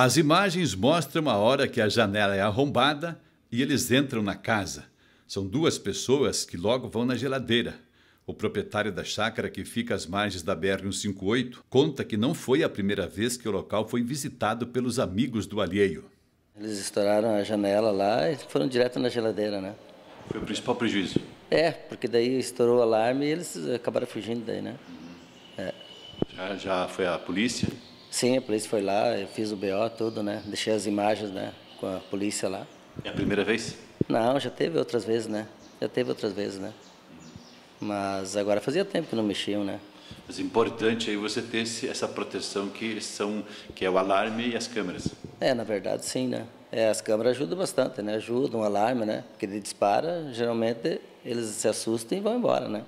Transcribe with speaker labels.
Speaker 1: As imagens mostram a hora que a janela é arrombada e eles entram na casa. São duas pessoas que logo vão na geladeira. O proprietário da chácara que fica às margens da BR-158 conta que não foi a primeira vez que o local foi visitado
Speaker 2: pelos amigos do alheio. Eles estouraram a janela lá e foram direto na geladeira, né?
Speaker 3: Foi o principal prejuízo?
Speaker 2: É, porque daí estourou o alarme e eles acabaram fugindo daí, né? É. Já,
Speaker 3: já foi a polícia?
Speaker 2: Sim, a polícia foi lá, eu fiz o BO, tudo, né? Deixei as imagens, né? Com a polícia lá.
Speaker 4: É a primeira vez?
Speaker 2: Não, já teve outras vezes, né? Já teve outras vezes, né? Mas agora fazia tempo que não mexiam,
Speaker 3: né? Mas é importante aí você ter esse, essa proteção que são que é o alarme e as câmeras.
Speaker 2: É, na verdade, sim, né? É, as câmeras ajudam bastante, né? Ajudam, um alarme, né? Porque ele dispara, geralmente eles se assustam e vão embora, né?